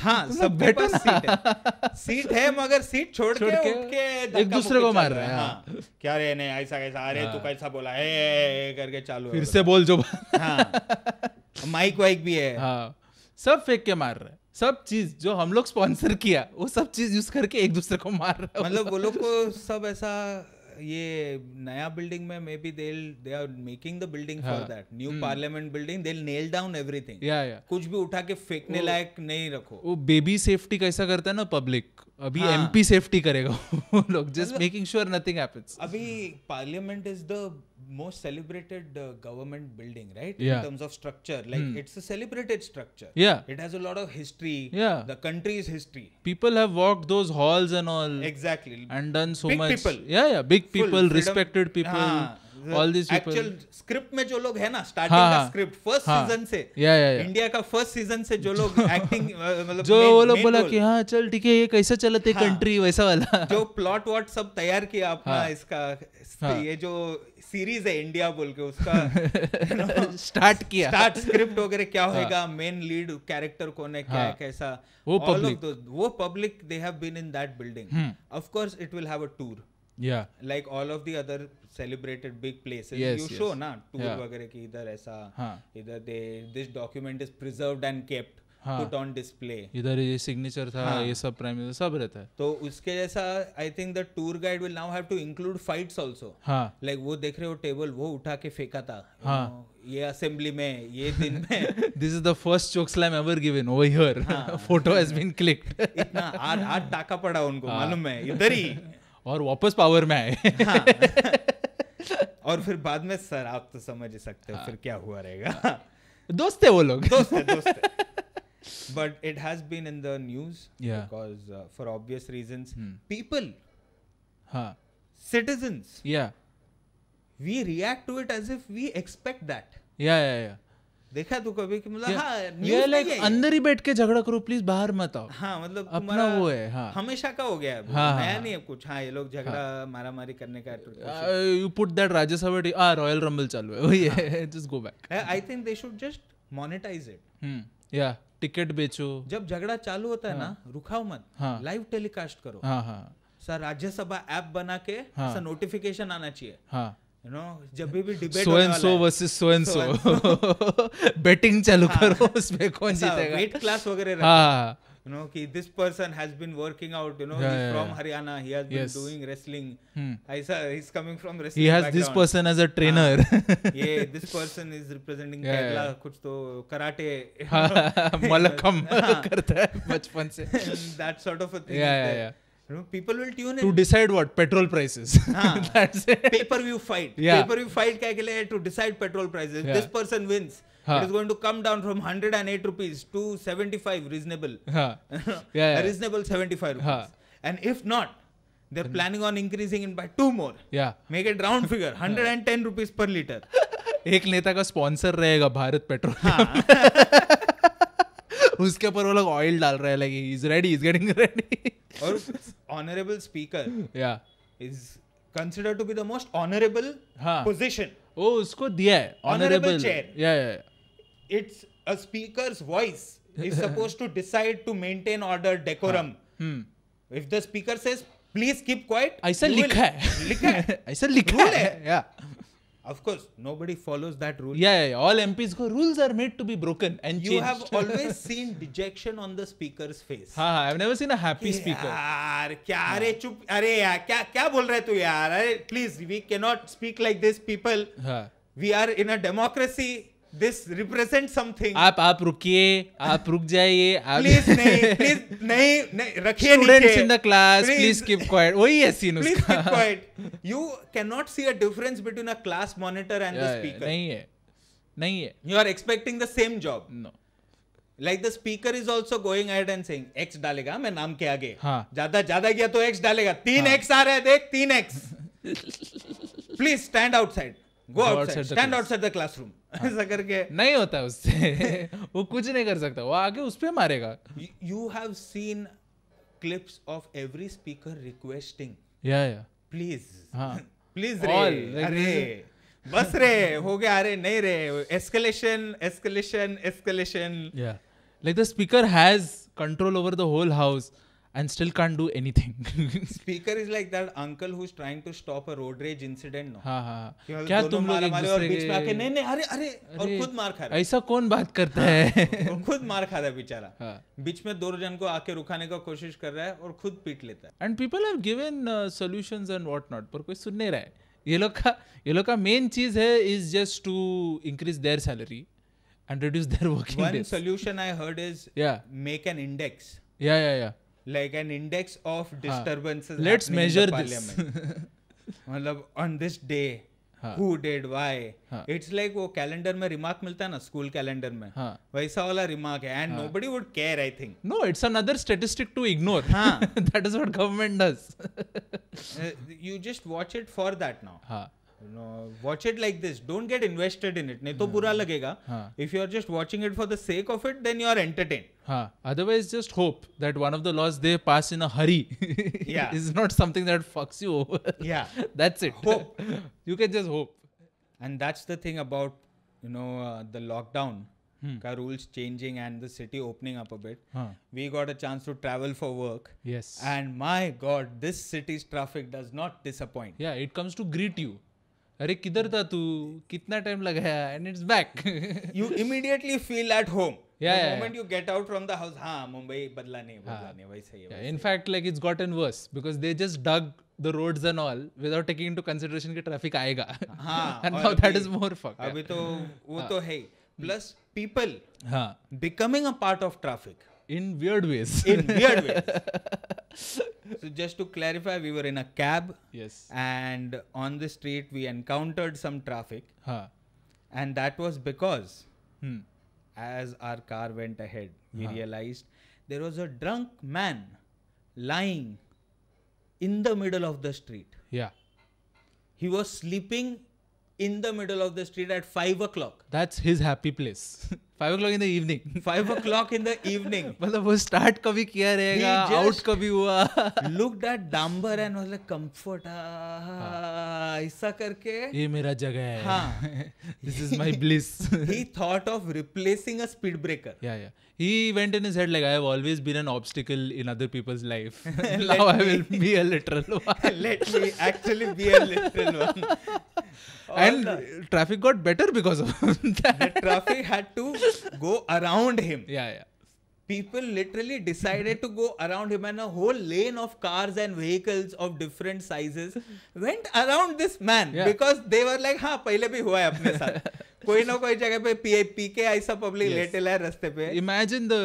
हाँ सब पास सीट है सीट है मगर सीट छोड़, छोड़ के, के एक दूसरे को मार रहे हैं हाँ।, हाँ. क्या रे नहीं ऐसा कैसा अरे हाँ. तू कैसा बोला ए, ए, ए, करके चालू फिर से बोल जो हाँ माइक वाइक भी है हाँ सब फेंक के मार रहे है सब चीज जो हम लोग स्पॉन्सर किया वो सब चीज यूज करके एक दूसरे को मार रहा है मतलब वो लोग को सब ऐसा ये नया बिल्डिंग में maybe they they are making the building for that new parliament building they nail down everything yeah yeah कुछ भी उठा के फेंकने लायक नहीं रखो वो बेबी सेफ्टी कैसा करता है ना पब्लिक अभी एमपी हाँ। सेफ्टी करेगा वो लोग just making sure nothing happens अभी parliament is the most celebrated uh, government building, right? Yeah. In terms of structure, like mm. it's a celebrated structure. Yeah. It has a lot of history. Yeah. The country's history. People have walked those halls and all. Exactly. And done so big much. People. Yeah, yeah. Big people, Full respected freedom. people. Haan. All this actual script में जो लोग है ना starting हाँ, का script first season से या, yeah, या. इंडिया का फर्स्ट सीजन से जो लोग एक्टिंग मतलब जो वो लोग बोला कि हाँ चल ठीक है ये कैसे चलते कंट्री वैसा वाला जो प्लॉट वॉट सब तैयार किया अपना इसका ये जो सीरीज है इंडिया बोल के उसका स्टार्ट किया स्टार्ट स्क्रिप्ट वगैरह क्या हाँ। होएगा मेन लीड कैरेक्टर कौन है क्या हाँ। कैसा वो पब्लिक वो public they have been in that building of course it will have a tour yeah like all of the other celebrated big places you show ना टूर वगैरह की इधर ऐसा हाँ। इधर they this document is preserved and kept put on display इधर ये signature था हाँ. ये सब प्राइम सब रहता है तो उसके जैसा I think the tour guide will now have to include fights also हां लाइक वो देख रहे हो टेबल वो उठा के फेंका था हां you know, ये असेंबली में ये दिन में this is the first choke slam ever given over here photo has been clicked इतना हाथ हाथ टाका पड़ा उनको हाँ. मालूम है इधर ही और वापस पावर में आए हाँ। और फिर बाद में सर आप तो समझ सकते हो हाँ. फिर क्या हुआ रहेगा हाँ. दोस्त है वो लोग दोस्त है दोस्त है but it has been in the news yeah. because uh, for obvious reasons hmm. people huh. citizens yeah we react to it as if we expect that yeah yeah yeah देखा तू कभी कि मतलब हाँ, ये लाइक अंदर ही बैठ के झगड़ा करो प्लीज बाहर मत आओ हाँ मतलब अपना वो है हाँ. हमेशा का हो गया है हाँ, नया हाँ. नहीं है कुछ हाँ ये लोग झगड़ा हाँ. मारा मारी करने का you put that Rajya Sabha a royal rumble चालू है वही है just go back I think they should just monetize it या टिकट बेचो जब झगड़ा चालू होता हाँ, है ना हाँ। रुखाओ मत हाँ, लाइव टेलीकास्ट करो हाँ, हाँ, सर राज्यसभा ऐप बना के हाँ, सर नोटिफिकेशन आना चाहिए हाँ, नो जब भी debate so and so versus so and so betting चालू हाँ। करो उसमें कौन जीतेगा वेट क्लास वगैरह हाँ। you know ki this person has been working out you know yeah, he's yeah, from yeah. haryana he has been doing wrestling hmm. he's, he's coming from wrestling he has background. this person as a ah. trainer yeah this person is representing yeah, kerala yeah. kuch to karate malakam ah. karta hai bachpan se that sort of a thing yeah yeah, yeah. You know, people will tune in to decide what petrol prices. Ah. That's it. Pay per view fight. Yeah. Pay per view fight के to decide petrol prices. Yeah. This person wins. it is going to come down from 108 rupees to 75 reasonable yeah, yeah, a reasonable 75 rupees and if not they're planning on increasing it by two more yeah make it round figure 110 rupees per liter एक नेता का sponsor रहेगा Bharat petrol हाँ. उसके ऊपर वो लोग oil डाल रहे हैं like is ready is getting ready और honourable speaker yeah is consider to be the most honourable position oh उसको दिया है ऑनरेबल चेयर या या it's a speaker's voice is supposed to decide to maintain order, decorum. Hmm. hmm. If the speaker says, please keep quiet. I said, है लिखा है ऐसा लिखा yeah of course nobody follows that rule yeah, yeah, all mps go rules are made to be broken and you changed. have always seen dejection on the speaker's face ha ha i've never seen a happy yaar, speaker yaar kya are chup are yaar kya kya bol rahe tu yaar are please we cannot speak like this people ha. we are in a democracy this represent something आप आप रुकिए आप रुक जाइए आप please नहीं please नहीं नहीं रखिए in the class please keep quiet वही है सीन उसका keep quiet you can not see a difference between a class monitor and the speaker नहीं है नहीं है you are expecting the same job no like the speaker is also going ahead and saying X डालेगा मैं नाम के आगे हाँ. ज्यादा ज्यादा किया तो एक्स डालेगा तीन एक्स हाँ. आ रहे हैं देख तीन X please stand outside go outside stand outside the classroom हाँ। ऐसा करके नहीं होता उससे वो कुछ नहीं कर सकता वो आगे उस पर मारेगा you have seen clips of every speaker requesting yeah yeah please हाँ प्लीज रे अरे बस रे हो गया अरे नहीं रे escalation escalation escalation yeah like the speaker has control over the whole house and still can't do anything. Speaker is like that uncle who's trying to stop a road rage incident. No? हाँ हाँ क्या तुम लोग एक दूसरे के आके नहीं नहीं अरे अरे और खुद मार खा रहा ऐसा कौन बात करता हाँ, है और खुद मार खा रहा है बेचारा बीच में दो जन को आके रुकाने का कोशिश कर रहा है और खुद पीट लेता है and people have given solutions and what not पर कोई सुन नहीं रहा है ये लोग का ये लोग का मेन चीज है is just to increase their salary and reduce their working days solution I heard is yeah make an index yeah yeah या like an index of disturbances हाँ. let's measure this मतलब on this day हाँ. who did why हाँ. it's like वो calendar में remark मिलता है ना स्कूल कैलेंडर में हाँ. वैसा वाला रिमार्क है and हाँ. nobody would care I think no it's another statistic to ignore हाँ. that is what government does you just watch it for that now हाँ. Watch it like this don't get invested in it नहीं तो बुरा लगेगा if you are just watching it for the sake of it then you are entertain हाँ otherwise just hope that one of the laws they pass in a hurry yeah. is not something that fucks you over yeah that's it hope you can just hope and that's the thing about you know uh, the lockdown hmm. ka rules changing and the city opening up a bit. Huh. We got a chance to travel for work. Yes. And my God, this city's traffic does not disappoint. Yeah, it comes to greet you. अरे किधर था तू कितना time लगाया and it's back you immediately feel at home part of traffic in weird ways in so just to clarify, we were in a cab. Yes. And on the street, we encountered some traffic. Huh. And that was because, hmm. as our car went ahead, we huh. realized there was a drunk man lying in the middle of the street. Yeah. He was sleeping in the middle of the street at 5 o'clock. That's his happy place. Five o'clock in the evening. Five o'clock in the evening. मतलब वो start कभी किया रहेगा, out कभी हुआ. looked at Dambar and was like comfort. Ah, ऐसा करके ये मेरा जगह है हाँ this is my bliss he thought of replacing a speed breaker yeah yeah he went in his head like i have always been an obstacle in other people's life now i will be a literal one let me actually be a literal one All and the... traffic got better because of that the traffic had to go around him yeah yeah people literally decided to go around him and a whole lane of cars and vehicles of different sizes went around this man yeah. because they were like हाँ पहले भी हुआ है अपने साथ कोई ना कोई जगह पे पी पी के ऐसा पब्लिक लेटे है रास्ते पे imagine the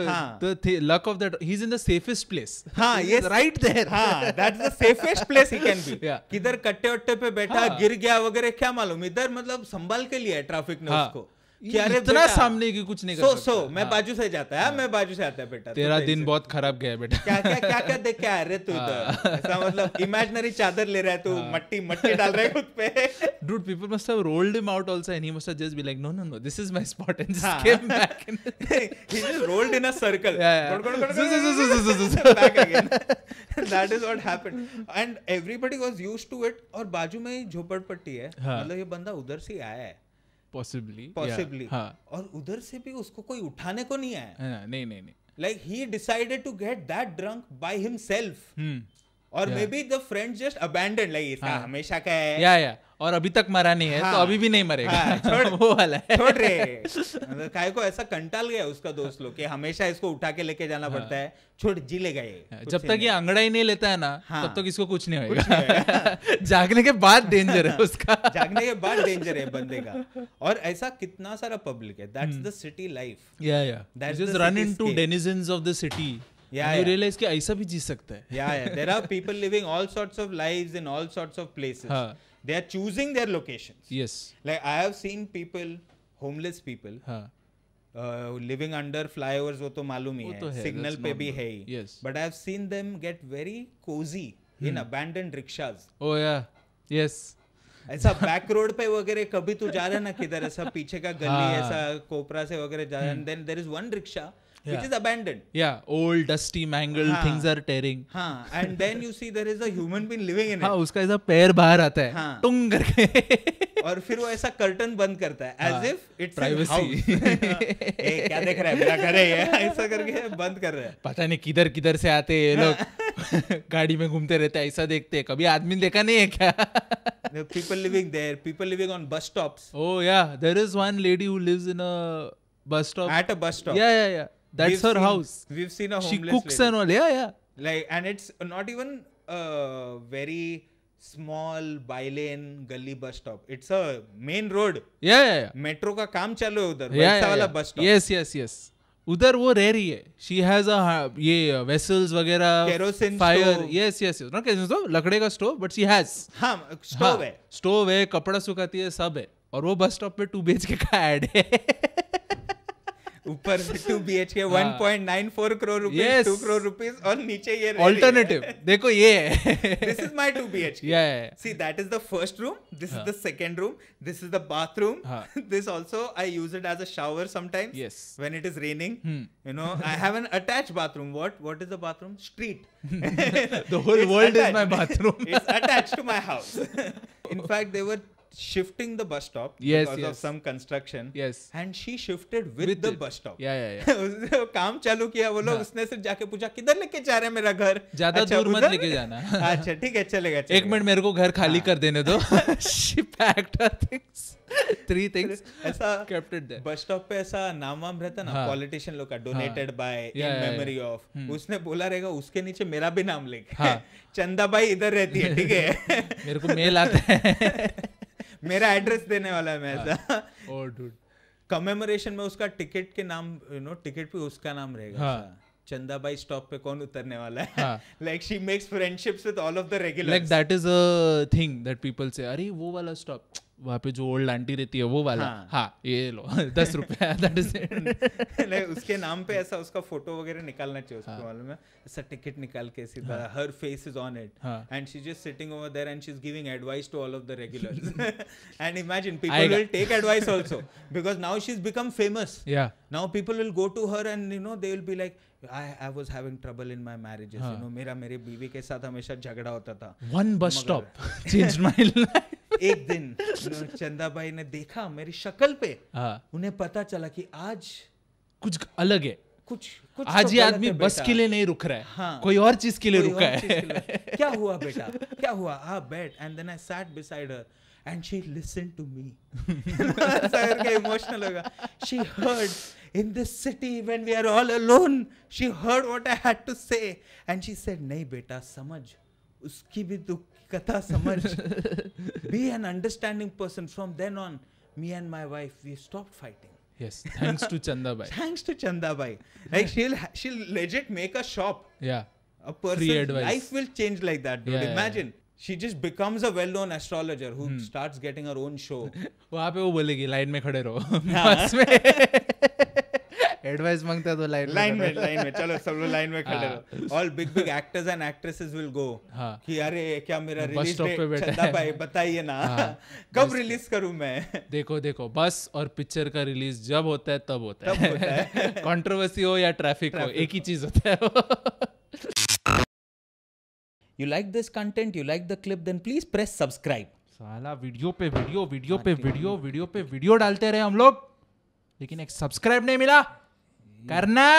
the luck of that he is in the safest place हां यस राइट देयर हां that's the safest place he can be किधर कट्टे-वट्टे पे बैठा हाँ। गिर गया वगैरह क्या मालूम इधर मतलब संभाल के लिए ट्रैफिक ने हाँ। उसको इतना सामने की कुछ नहीं सो सो मैं हाँ। बाजू से जाता है हाँ, मैं बाजू से आता है बेटा तेरा तो दिन बहुत खराब गया बेटा क्या क्या क्या क्या देख के आ रहे तू इधर हाँ। मतलब इमेजिनरी चादर ले रहा है तू मट्टी मट्टी डाल रहा है खुद पे dude people must have rolled him out also and he must have just be like no no no this is my spot and just came back he just rolled in a circle that is what happened and everybody was used to it और बाजू में झोपड़पट्टी है मतलब ये बंदा उधर से आया है पॉसिबली पॉसिबली हाँ और उधर से भी उसको कोई उठाने को नहीं आया हाँ, नहीं नहीं नहीं like he decided to get that drunk by himself और maybe the friend just abandon like हमेशा का है या या और अभी तक मरा नहीं है तो हाँ, तो अभी भी नहीं मरेगा हाँ, वो वाला है छोड़ रहे मतलब काय को ऐसा कंटाल गया उसका दोस्त लोग कि हमेशा इसको उठा के लेके जाना हाँ, पड़ता है छोड़ जी ले गए हाँ, जब तक ये अंगड़ा ही नहीं लेता है ना हाँ, तब तक तो इसको कुछ नहीं होगा जागने के बाद डेंजर है हाँ। उसका जागने के बाद डेंजर है बंदे का और ऐसा कितना सारा पब्लिक है that's the city life yeah yeah that's just run into denizens of the city yeah, and yeah. realize ऐसा भी जी सकता है yeah yeah there are people living all sorts of lives in all sorts of places हाँ. they are choosing their locations yes like i have seen people homeless people हाँ. Living under flyovers वो तो मालूम ही है, तो है signal पे भी है ही but I have seen them get very cosy in abandoned rickshaws oh yeah yes ऐसा बैक रोड पे वगैरह कभी तू जा रहा ना किधर ऐसा पीछे का गली हाँ। ऐसा कोपरा से वगैरह जा रहा then there is one rickshaw yeah. which is abandoned. Yeah, old, dusty, mangled हाँ, things are tearing. हाँ, and then you see there is a human being living in हाँ, it. हाँ, उसका ऐसा पैर बाहर आता है. हाँ. टुंग करके. और फिर वो ऐसा कर्टन बंद करता है, as हाँ, if it's privacy. ए, क्या देख रहा है? मेरा घर है ये. ऐसा करके बंद कर रहा है. पता नहीं किधर किधर से आते हैं ये लोग. गाड़ी में घूमते रहते हैं ऐसा देखते हैं कभी आदमी देखा नहीं है क्या people living there people living on bus stops oh yeah there is one lady who lives in a bus stop at a bus stop yeah yeah yeah that's we've her seen, house we've seen a homeless she cooks lady. and all yeah yeah like and it's not even a very small bylane गली bus stop it's a main road या metro का काम चालू है उधर yeah, yeah, वाला bus stop yes yes yes उधर वो रह रही है शी हैज अ ये वेसल्स वगैरह kerosene fire yes yes yes not kerosene stove लकड़े का स्टोव बट शी हैज हां स्टोव है स्टोव है कपड़ा सुखाती है सब है और वो बस स्टॉप पे टू बीएचके का ऐड है ऊपर two B H K one point nine four crore rupees two crore rupees और नीचे ये ऑल्टरनेटिव देखो ये this is my two B H C that is the first room this is the second room this is the bathroom this also I use it as a shower sometimes when it is raining you know I have an attach bathroom what what is the bathroom street the whole world is my bathroom it's attach to my house In fact, there were shifting the bus stop yes, because yes. of some construction. Yes. And she shifted with, with the it. bus stop. Yeah, yeah, yeah. काम चालू किया वो लोग हाँ। उसने सिर्फ जाके पूछा किधर लेके जा रहे मेरा घर ज्यादा अच्छा, दूर मत लेके जाना अच्छा ठीक है चलेगा एक मिनट मेरे को घर खाली हाँ। कर देने दो थ्री थिंग्स ऐसा बस स्टॉप पे ऐसा नाम वाम रहता ना पॉलिटिशियन हाँ। लोग का डोनेटेड बाय मेमोरी ऑफ उसने बोला रहेगा उसके नीचे मेरा भी नाम लिख हाँ, चंदा भाई इधर रहती है ठीक है मेरे को मेल आता है मेरा एड्रेस देने वाला है मैं हाँ। ऐसा और डूड कमेमोरेशन में उसका टिकट के नाम यू नो टिकट पे उसका नाम रहेगा हाँ. चंदा भाई स्टॉप पे कौन उतरने वाला है like she makes friendships with all of the regular like that is a thing that people say अरे वो वाला स्टॉप वहाँ पे जो ओल्ड आंटी रहती है वो वाला हाँ, हाँ ये लो दस रुपया दैट इज उसके नाम पे ऐसा उसका फोटो वगैरह निकालना चाहिए हाँ. उसके मालूम है ऐसा टिकट निकाल के सीधा her face is on it and she just sitting over there and she is giving advice to all of the regulars and imagine people will take advice also because now she is become famous yeah now people will go to her and you know they will be like I I was having trouble in my marriage मेरा मेरे बीवी के साथ हमेशा झगड़ा होता था one bus stop change my एक दिन चंदा भाई ने देखा मेरी शक्ल पे हाँ. उन्हें पता चला कि आज कुछ अलग है कुछ कुछ तो आज ये आदमी बस के लिए नहीं रुक रहा है हाँ, कोई और चीज के लिए रुका है क्या हुआ बेटा क्या हुआ आ हाँ, बैठ and then I sat beside her and she listen to me sir के इमोशनल होगा she heard in this city when we are all alone she heard what I had to say and she said नहीं बेटा समझ उसकी भी दुख कथा समझ be an understanding person from then on me and my wife we stop fighting Yes, thanks to chanda Chandabai. Thanks to chanda Chandabai. Like she'll she'll legit make a shop. Yeah. A person's life will change like that, dude. Yeah, Imagine. Yeah. she she just becomes a well known astrologer who starts getting her own show वहां पे वो बोलेगी line में खड़े रहो advice मांगता है तो लाइन लाइन में लाइन में चलो सब लोग लाइन में हाँ। खड़े रहो all big big actors and actresses will go कि अरे क्या मेरा रिलीज पे बैठा है भाई बताइए ना हाँ, कब रिलीज करूं मैं देखो देखो बस और पिक्चर का रिलीज जब होता है तब होता है कंट्रोवर्सी हो या ट्रैफिक हो एक ही चीज होता है you like this content you like the clip then please press subscribe साला वीडियो पे वीडियो वीडियो हाँ, पे वीडियो वीडियो पे वीडियो डालते रहे हम लोग लेकिन एक सब्सक्राइब नहीं मिला करना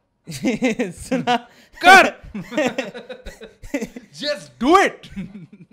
सुना कर जस्ट डू इट